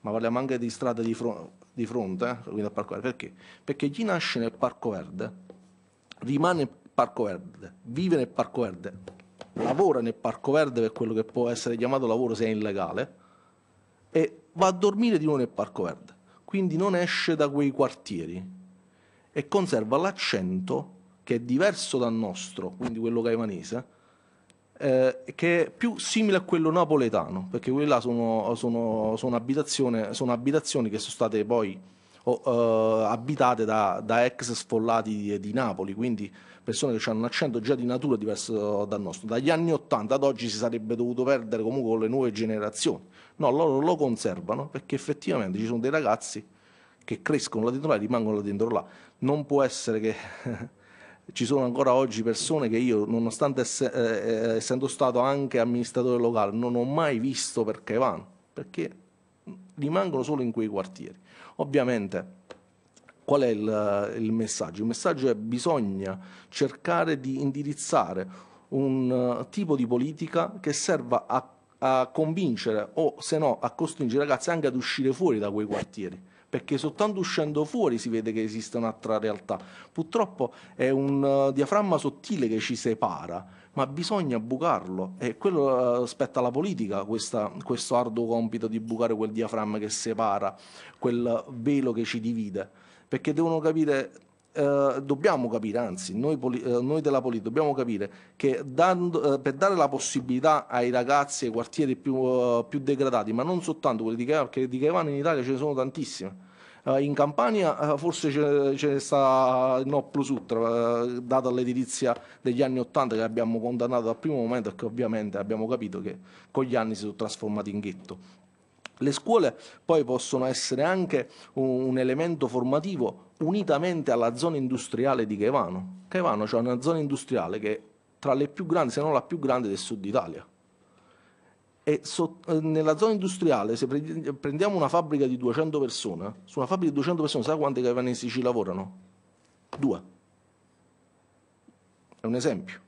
[SPEAKER 3] Ma parliamo anche di strade di, fron- di fronte, eh? quindi al parco verde. Perché? Perché chi nasce nel parco verde, rimane nel parco verde, vive nel parco verde, lavora nel parco verde per quello che può essere chiamato lavoro se è illegale, e va a dormire di nuovo nel parco verde. Quindi non esce da quei quartieri e conserva l'accento che è diverso dal nostro, quindi quello caimanese, eh, che è più simile a quello napoletano, perché quelle là sono, sono, sono, abitazioni, sono abitazioni che sono state poi o, uh, abitate da, da, ex sfollati di, di, Napoli, quindi persone che hanno un accento già di natura diverso dal nostro. Dagli anni 80 ad oggi si sarebbe dovuto perdere comunque con le nuove generazioni. No, loro lo conservano perché effettivamente ci sono dei ragazzi che crescono là dentro là e rimangono là dentro là. Non può essere che... (laughs) ci sono ancora oggi persone che io, nonostante ess- eh, eh, essendo stato anche amministratore locale, non ho mai visto perché vanno, perché rimangono solo in quei quartieri. Ovviamente qual è il, il, messaggio? Il messaggio è che bisogna cercare di indirizzare un uh, tipo di politica che serva a a convincere o se no a costringere i ragazzi anche ad uscire fuori da quei quartieri perché soltanto uscendo fuori si vede che esiste un'altra realtà. Purtroppo è un eh, diaframma sottile che ci separa, ma bisogna bucarlo e quello eh, spetta alla politica, questa, questo arduo compito di bucare quel diaframma che separa, quel velo che ci divide, perché devono capire eh, dobbiamo capire, anzi noi, eh, noi della politica dobbiamo capire che dando, eh, per dare la possibilità ai ragazzi ai quartieri più, eh, più degradati, ma non soltanto quelli di Caivano, perché di Caivano in Italia ce ne sono tantissime, eh, in Campania forse ce ne sta il no plus ultra, data l'edilizia degli anni Ottanta che abbiamo condannato dal primo momento e che ovviamente abbiamo capito che con gli anni si sono trasformati in ghetto. Le scuole poi possono essere anche un elemento formativo unitamente alla zona industriale di Chevano. Chevano c'è cioè una zona industriale che è tra le più grandi, se non la più grande del sud Italia. E so, eh, nella zona industriale, se prendiamo una fabbrica di 200 persone, su una fabbrica di 200 persone, sai quanti chevanesi ci lavorano? Due. È un esempio.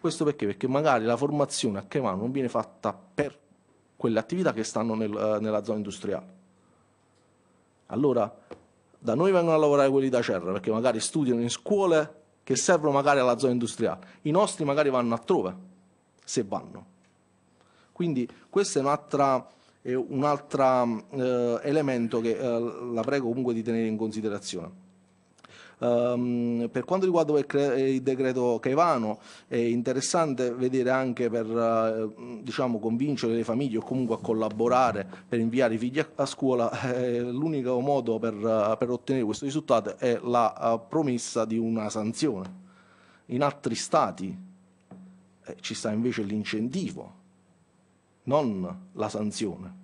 [SPEAKER 3] Questo perché? Perché magari la formazione a Chevano non viene fatta per quelle attività che stanno nel, eh, nella zona industriale. Allora, da noi vengono a lavorare quelli da Cerra perché magari studiano in scuole che servono magari alla zona industriale, i nostri magari vanno altrove, se vanno. Quindi questo è un altro mm, eh, elemento che eh, la prego comunque di tenere in considerazione. Um, per quanto riguarda il, decreto Caivano, è interessante vedere anche per uh, diciamo, convincere le famiglie o comunque a collaborare per inviare i figli a, a scuola. Eh, l'unico modo per, uh, per, ottenere questo risultato è la uh, promessa di una sanzione. In altri stati eh, ci sta invece l'incentivo, non la sanzione.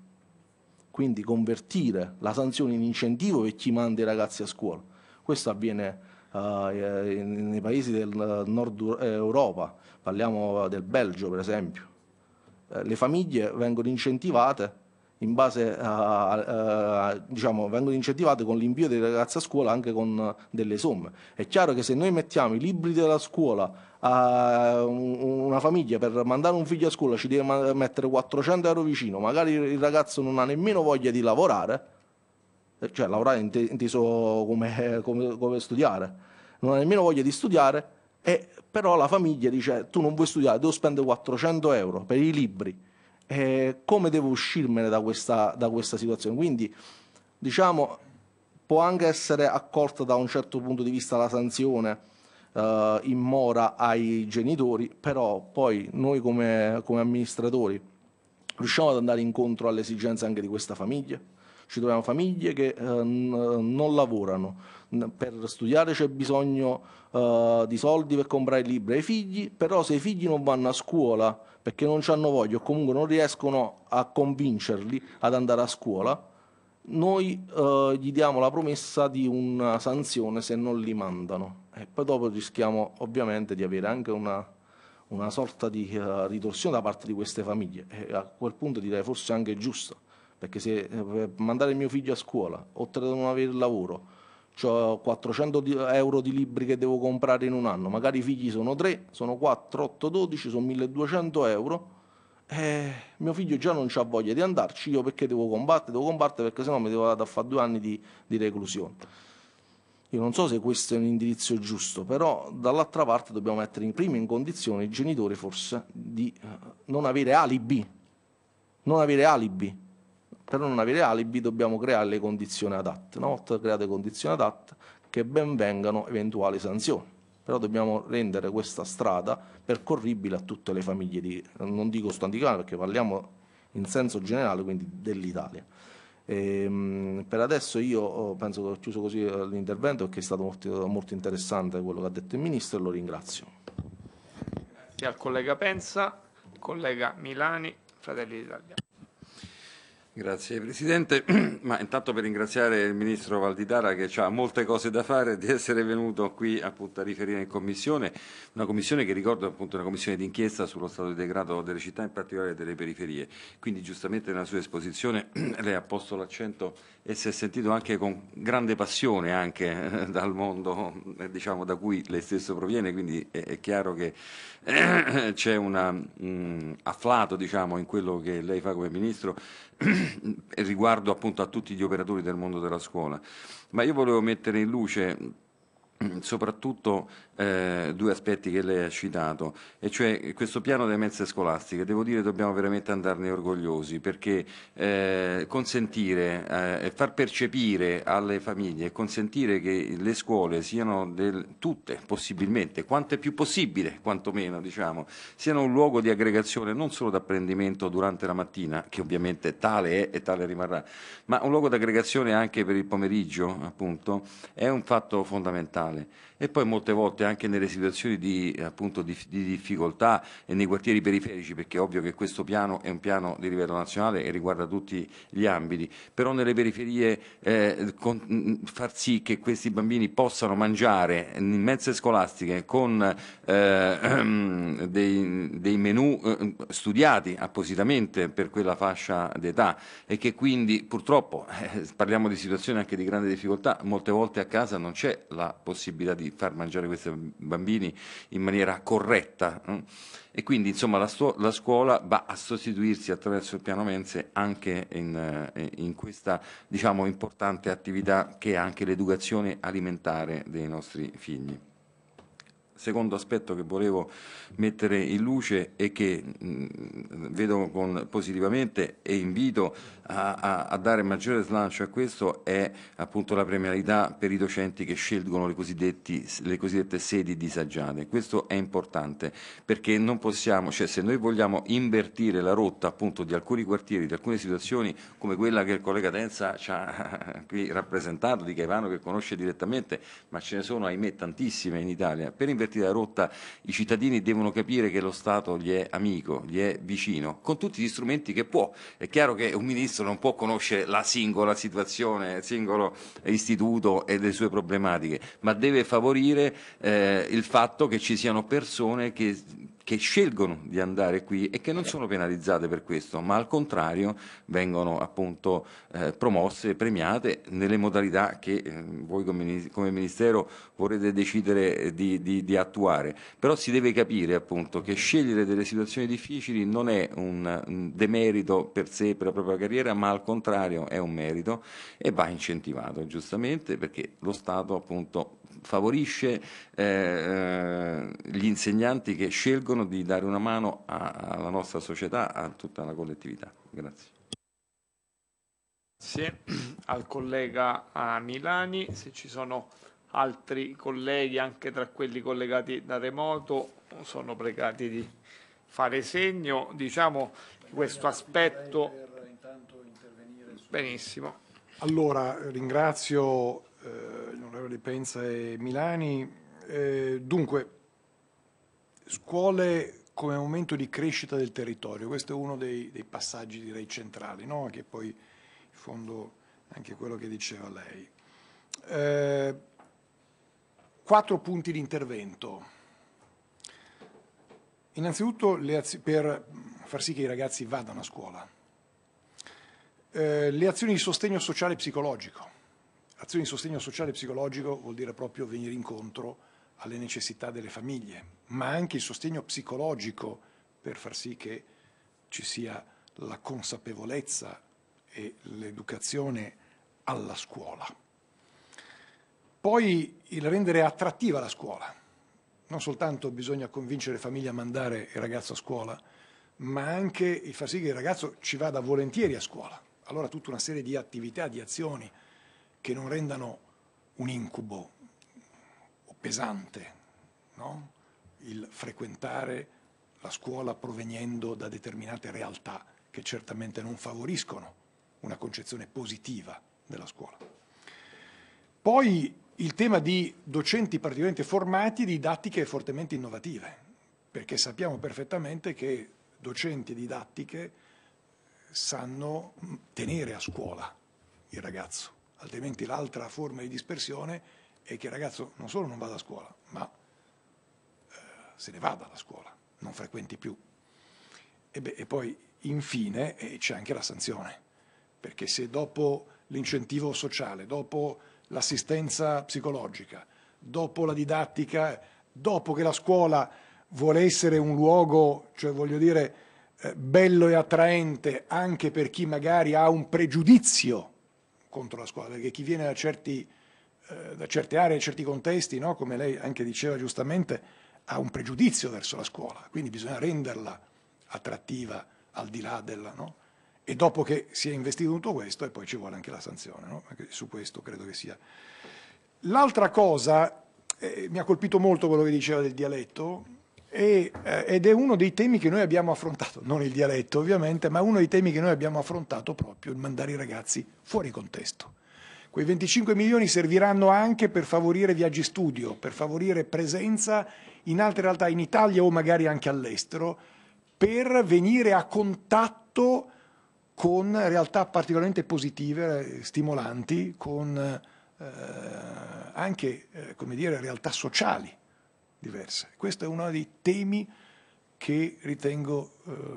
[SPEAKER 3] Quindi convertire la sanzione in incentivo per chi manda i ragazzi a scuola. Questo avviene eh, nei paesi del eh, nord eh, Europa, parliamo eh, del Belgio per esempio. le famiglie vengono incentivate in base a, a, a, diciamo, vengono incentivate con l'invio dei ragazzi a scuola anche con delle somme. È chiaro che se noi mettiamo i libri della scuola a una famiglia per mandare un figlio a scuola ci deve mettere 400 euro vicino, magari il ragazzo non ha nemmeno voglia di lavorare, eh, cioè lavorare inteso come, (laughs) come, come studiare, non ha nemmeno voglia di studiare, e però la famiglia dice tu non vuoi studiare, devo spendere 400 euro per i libri, e eh, come devo uscirmene da questa, da questa situazione? Quindi diciamo può anche essere accolta da un certo punto di vista la sanzione, Uh, in mora ai genitori, però poi noi come, come amministratori riusciamo ad andare incontro alle esigenze anche di questa famiglia? ci troviamo famiglie che eh, non lavorano, per studiare c'è bisogno eh, di soldi per comprare libri ai figli, però se i figli non vanno a scuola perché non hanno voglia o comunque non riescono a convincerli ad andare a scuola, noi eh, gli diamo la promessa di una sanzione se non li mandano e poi dopo rischiamo ovviamente di avere anche una, una sorta di uh, ritorsione da parte di queste famiglie e a quel punto direi forse anche giusta perché se eh, per mandare mio figlio a scuola, oltre a non avere lavoro, ho 400 euro di libri che devo comprare in un anno, magari i figli sono 3, sono 4, 8, 12, sono 1200 euro, eh, mio figlio già non ha voglia di andarci, io perché devo combattere? Devo combattere perché sennò mi devo andare a fare due anni di, di reclusione. Io non so se questo è un indirizzo giusto, però dall'altra parte dobbiamo mettere in prima in condizione i genitori forse di eh, non avere alibi, non avere alibi per non avere alibi dobbiamo creare le condizioni adatte. Una volta create condizioni adatte, che ben vengano eventuali sanzioni. Però dobbiamo rendere questa strada percorribile a tutte le famiglie, di, non dico stanticane perché parliamo in senso generale quindi dell'Italia. E, ehm, per adesso io oh, penso che ho chiuso così eh, l'intervento perché è stato molto, molto interessante quello che ha detto il Ministro
[SPEAKER 4] e lo ringrazio.
[SPEAKER 1] Grazie al collega Pensa, collega Milani,
[SPEAKER 4] Fratelli d'Italia. Grazie Presidente, (clears throat) ma intanto per ringraziare il Ministro Valditara che ha molte cose da fare di essere venuto qui appunto a riferire in Commissione, una Commissione che ricordo appunto una Commissione d'inchiesta sullo stato di degrado delle città in particolare delle periferie, quindi giustamente nella sua esposizione (clears throat) lei ha posto l'accento e si è sentito anche con grande passione anche eh, dal mondo eh, diciamo, da cui lei stesso proviene, quindi è, è chiaro che eh, c'è un mm, afflato diciamo, in quello che lei fa come ministro riguardo appunto a tutti gli operatori del mondo della scuola. Ma io volevo mettere in luce mm, soprattutto eh, due aspetti che lei ha citato, e cioè questo piano delle mense scolastiche, devo dire dobbiamo veramente andarne orgogliosi perché eh, consentire eh, e eh, far percepire alle famiglie consentire che le scuole siano del, tutte possibilmente, quanto è più possibile quantomeno, diciamo, siano un luogo di aggregazione non solo d'apprendimento durante la mattina, che ovviamente tale è e tale rimarrà, ma un luogo di aggregazione anche per il pomeriggio appunto, è un fatto fondamentale e poi molte volte anche nelle situazioni di, appunto, di, di difficoltà e nei quartieri periferici, perché è ovvio che questo piano è un piano di livello nazionale e riguarda tutti gli ambiti, però nelle periferie eh, con, far sì che questi bambini possano mangiare in mezze scolastiche con eh, ehm, dei, dei menù eh, studiati appositamente per quella fascia d'età e che quindi purtroppo eh, parliamo di situazioni anche di grande difficoltà, molte volte a casa non c'è la possibilità di far mangiare questi bambini in maniera corretta. E quindi insomma, la, la, scuola va a sostituirsi attraverso il piano Mense anche in, eh, in questa diciamo, importante attività che è anche l'educazione alimentare dei nostri figli secondo aspetto che volevo mettere in luce e che mh, mm, vedo con, positivamente e invito a, a, a, dare maggiore slancio a questo è appunto la premialità per i docenti che scelgono le, le cosiddette sedi disagiate. Questo è importante perché non possiamo, cioè se noi vogliamo invertire la rotta appunto di alcuni quartieri, di alcune situazioni come quella che il collega Tenza ci ha (laughs) qui rappresentato, di Caivano che conosce direttamente, ma ce ne sono ahimè tantissime in Italia, per invertire invertire la rotta, i cittadini devono capire che lo Stato gli è amico, gli è vicino, con tutti gli strumenti che può. È chiaro che un ministro non può conoscere la singola situazione, il singolo istituto e le sue problematiche, ma deve favorire eh, il fatto che ci siano persone che che scelgono di andare qui e che non sono penalizzate per questo, ma al contrario vengono appunto eh, promosse, premiate nelle modalità che eh, voi come, come, Ministero vorrete decidere eh, di, di, di, attuare. Però si deve capire appunto che scegliere delle situazioni difficili non è un, un demerito per sé, per la propria carriera, ma al contrario è un merito e va incentivato giustamente perché lo Stato appunto favorisce eh, eh, gli insegnanti che scelgono di dare una mano a, alla nostra società, a tutta la collettività. Grazie.
[SPEAKER 1] Grazie al collega Milani, se ci sono altri colleghi, anche tra quelli collegati da remoto, sono pregati di fare segno, diciamo, questo aspetto. Benissimo.
[SPEAKER 2] Allora, ringrazio eh, onorevoli Penza e Milani. Eh, dunque, scuole come momento di crescita del territorio, questo è uno dei, dei passaggi direi centrali, no? che poi in fondo anche quello che diceva lei. Eh, quattro punti di intervento. Innanzitutto per far sì che i ragazzi vadano a scuola. Eh, le azioni di sostegno sociale e psicologico. Azioni di sostegno sociale e psicologico vuol dire proprio venire incontro alle necessità delle famiglie, ma anche il sostegno psicologico per far sì che ci sia la consapevolezza e l'educazione alla scuola. Poi il rendere attrattiva la scuola. Non soltanto bisogna convincere le famiglie a mandare il ragazzo a scuola, ma anche il far sì che il ragazzo ci vada volentieri a scuola. Allora tutta una serie di attività, di azioni, che non rendano un incubo o pesante no? il frequentare la scuola proveniendo da determinate realtà che certamente non favoriscono una concezione positiva della scuola. Poi il tema di docenti particolarmente formati e didattiche fortemente innovative, perché sappiamo perfettamente che docenti didattiche sanno tenere a scuola il ragazzo, altrimenti l'altra forma di dispersione è che il ragazzo non solo non vada a scuola, ma eh, se ne vada dalla scuola, non frequenti più. E, beh, e poi infine eh, c'è anche la sanzione, perché se dopo l'incentivo sociale, dopo l'assistenza psicologica, dopo la didattica, dopo che la scuola vuole essere un luogo, cioè voglio dire, eh, bello e attraente anche per chi magari ha un pregiudizio contro la scuola, perché chi viene da, certi, eh, da certe aree, da certi contesti, no? come lei anche diceva giustamente, ha un pregiudizio verso la scuola, quindi bisogna renderla attrattiva al di là della... No? E dopo che si è investito tutto questo, e poi ci vuole anche la sanzione, no? su questo credo che sia. L'altra cosa, eh, mi ha colpito molto quello che diceva del dialetto, e, eh, ed è uno dei temi che noi abbiamo affrontato, non il dialetto ovviamente, ma uno dei temi che noi abbiamo affrontato proprio il mandare i ragazzi fuori contesto. Quei 25 milioni serviranno anche per favorire viaggi studio, per favorire presenza in altre realtà in Italia o magari anche all'estero, per venire a contatto con realtà particolarmente positive, eh, stimolanti, con eh, anche eh, dire, realtà sociali diverse. Questo è uno dei temi che ritengo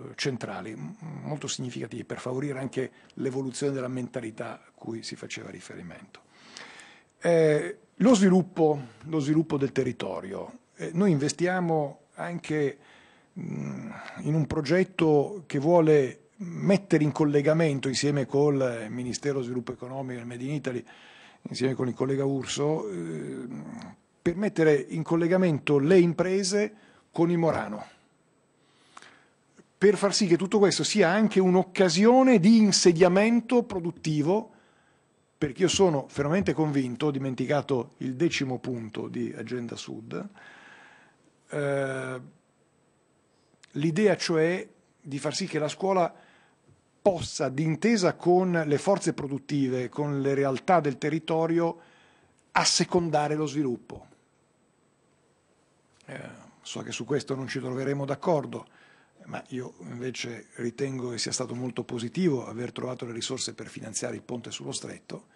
[SPEAKER 2] eh, centrali, molto significativi, per favorire anche l'evoluzione della mentalità a cui si faceva riferimento. Eh, lo, sviluppo, lo, sviluppo, del territorio. Eh, noi investiamo anche mh, mm, in un progetto che vuole mettere in collegamento insieme col Ministero dello Sviluppo Economico e il Made in Italy, insieme con il collega Urso, eh, per mettere in collegamento le imprese con i Morano, per far sì che tutto questo sia anche un'occasione di insediamento produttivo, perché io sono fermamente convinto, ho dimenticato il decimo punto di Agenda Sud, eh, l'idea cioè di far sì che la scuola possa, d'intesa con le forze produttive, con le realtà del territorio, assecondare lo sviluppo. Eh, so che su questo non ci troveremo d'accordo, ma io invece ritengo che sia stato molto positivo aver trovato le risorse per finanziare il ponte sullo stretto.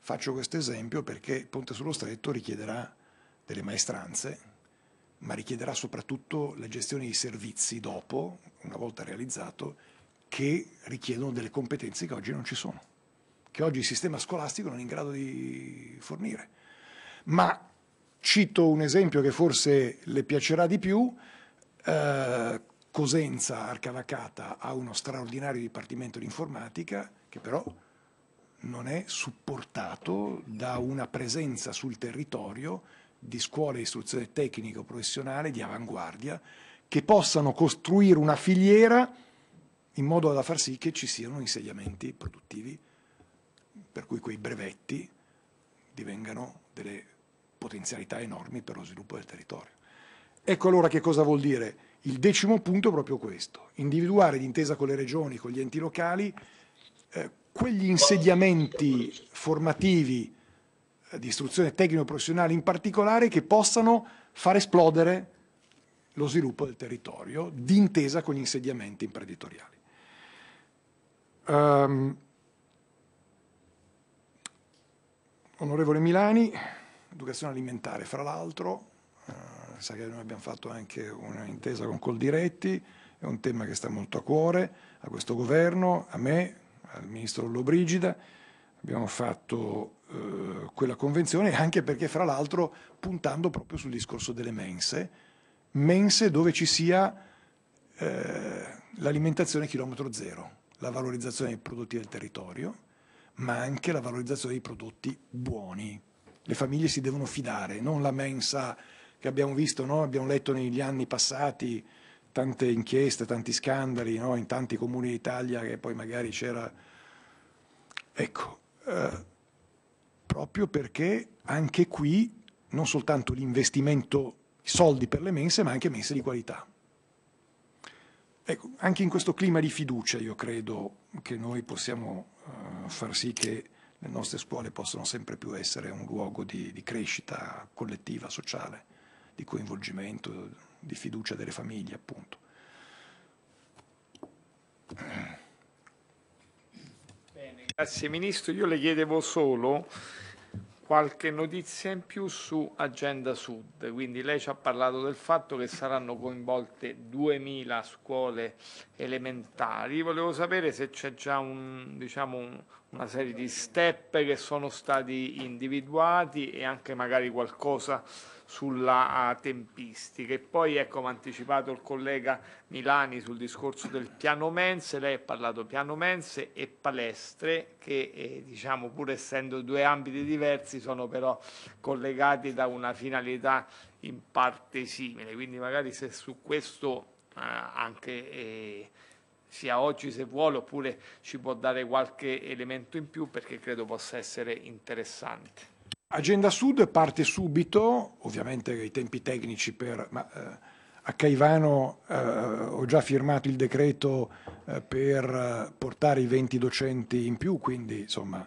[SPEAKER 2] Faccio questo esempio perché il ponte sullo stretto richiederà delle maestranze, ma richiederà soprattutto la gestione dei servizi dopo, una volta realizzato, che richiedono delle competenze che oggi non ci sono, che oggi il sistema scolastico non è in grado di fornire. Ma Cito un esempio che forse le piacerà di più. Eh, Cosenza Arcavacata ha uno straordinario dipartimento di informatica che però non è supportato da una presenza sul territorio di scuole di istruzione tecnico professionale di avanguardia che possano costruire una filiera in modo da far sì che ci siano insediamenti produttivi per cui quei brevetti divengano delle potenzialità enormi per lo sviluppo del territorio. Ecco allora che cosa vuol dire. Il decimo punto è proprio questo, individuare d'intesa con le regioni, con gli enti locali, eh, quegli insediamenti formativi eh, di istruzione tecnico-professionale in particolare che possano far esplodere lo sviluppo del territorio d'intesa con gli insediamenti imprenditoriali. Um, onorevole Milani educazione alimentare, fra l'altro, eh, sa che noi abbiamo fatto anche un'intesa con Coldiretti, è un tema che sta molto a cuore a questo governo, a me, al ministro Lobrigida, abbiamo fatto eh, quella convenzione anche perché fra l'altro puntando proprio sul discorso delle mense, mense dove ci sia eh, l'alimentazione chilometro zero, la valorizzazione dei prodotti del territorio, ma anche la valorizzazione dei prodotti buoni le famiglie si devono fidare, non la mensa che abbiamo visto, no? abbiamo letto negli anni passati tante inchieste, tanti scandali no? in tanti comuni d'Italia che poi magari c'era... Ecco, eh, proprio perché anche qui non soltanto l'investimento, i soldi per le mense, ma anche mense di qualità. Ecco, anche in questo clima di fiducia io credo che noi possiamo eh, far sì che le nostre scuole possono sempre più essere un luogo di, di crescita collettiva, sociale, di coinvolgimento, di fiducia delle famiglie, appunto.
[SPEAKER 1] Bene, grazie Ministro. Io le chiedevo solo qualche notizia in più su Agenda Sud. Quindi lei ci ha parlato del fatto che saranno coinvolte 2.000 scuole elementari. Volevo sapere se c'è già un, diciamo, un, una serie di step che sono stati individuati e anche magari qualcosa sulla ah, tempistica. E poi ecco, mi ha anticipato il collega Milani sul discorso del piano mense, lei ha parlato piano mense e palestre che eh, diciamo pur essendo due ambiti diversi sono però collegati da una finalità in parte simile, quindi magari se su questo eh, anche... Eh, sia oggi se vuole oppure ci può dare qualche elemento in più perché credo possa essere interessante.
[SPEAKER 2] Agenda Sud parte subito, ovviamente i tempi tecnici per... Ma, eh, a Caivano eh, ho già firmato il decreto eh, per eh, portare i 20 docenti in più, quindi insomma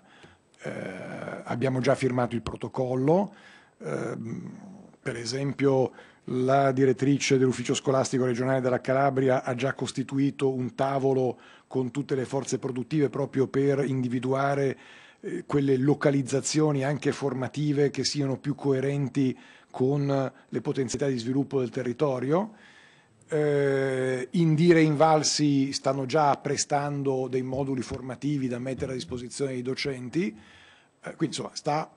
[SPEAKER 2] eh, abbiamo già firmato il protocollo. Ehm, per esempio la direttrice dell'ufficio scolastico regionale della Calabria ha già costituito un tavolo con tutte le forze produttive proprio per individuare eh, quelle localizzazioni anche formative che siano più coerenti con eh, le potenzialità di sviluppo del territorio. Eh, Indire e Invalsi stanno già prestando dei moduli formativi da mettere a disposizione dei docenti, eh, quindi insomma sta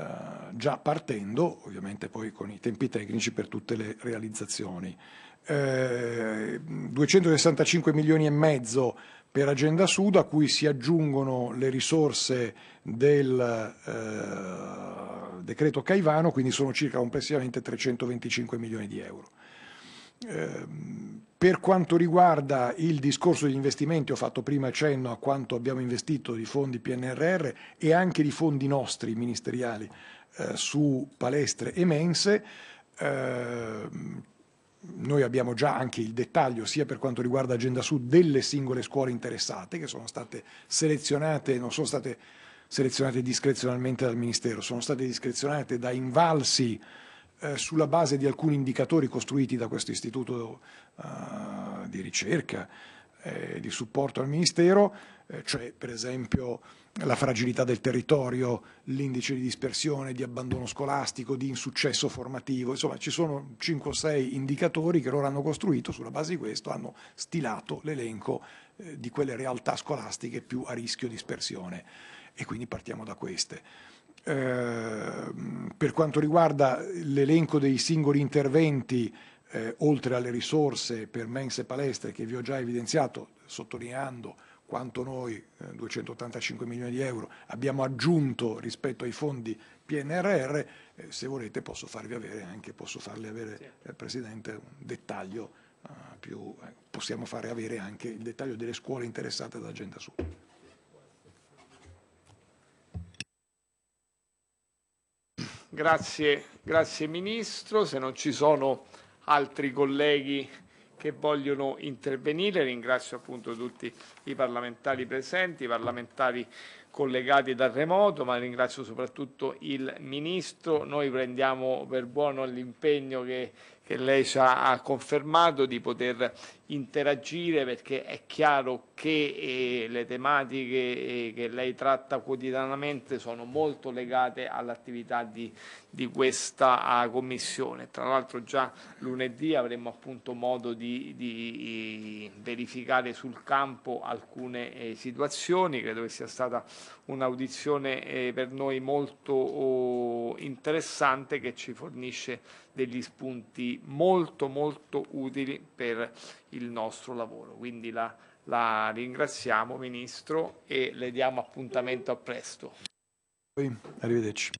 [SPEAKER 2] eh, già partendo, ovviamente poi con i tempi tecnici per tutte le realizzazioni. Eh, 265 milioni e mezzo per Agenda Sud, a cui si aggiungono le risorse del eh, decreto Caivano, quindi sono circa complessivamente 325 milioni di euro. Per quanto riguarda il discorso degli investimenti, ho fatto prima accenno a quanto abbiamo investito di fondi PNRR e anche di fondi nostri ministeriali eh, su palestre e mense. Eh, noi abbiamo già anche il dettaglio, sia per quanto riguarda Agenda Sud, delle singole scuole interessate che sono state selezionate, non sono state selezionate discrezionalmente dal Ministero, sono state discrezionate da invalsi eh, sulla base di alcuni indicatori costruiti da questo istituto uh, di ricerca eh, di supporto al Ministero, eh, cioè per esempio la fragilità del territorio, l'indice di dispersione, di abbandono scolastico, di insuccesso formativo, insomma ci sono 5 o 6 indicatori che loro hanno costruito, sulla base di questo hanno stilato l'elenco eh, di quelle realtà scolastiche più a rischio di dispersione e quindi partiamo da queste. Ehm, per quanto riguarda l'elenco dei singoli interventi, eh, oltre alle risorse per mense e palestre che vi ho già evidenziato, sottolineando quanto noi, eh, 285 milioni di euro, abbiamo aggiunto rispetto ai fondi PNRR, eh, se volete posso farvi avere anche, posso farle avere, eh, Presidente, un dettaglio eh, più, eh, possiamo fare avere anche il dettaglio delle scuole interessate da Agenda Sud.
[SPEAKER 1] Grazie, grazie Ministro. Se non ci sono altri colleghi che vogliono intervenire, ringrazio appunto tutti i parlamentari presenti, i parlamentari collegati dal remoto, ma ringrazio soprattutto il Ministro. Noi prendiamo per buono l'impegno che che lei ci ha confermato di poter interagire perché è chiaro che eh, le tematiche eh, che lei tratta quotidianamente sono molto legate all'attività di, di questa ah, commissione. Tra l'altro già lunedì avremo appunto modo di, di eh, verificare sul campo alcune situazioni, credo che sia stata un'audizione per noi molto oh, interessante che ci fornisce degli spunti molto molto utili per il nostro lavoro. Quindi la, la ringraziamo Ministro e le diamo appuntamento a presto.
[SPEAKER 2] Arrivederci.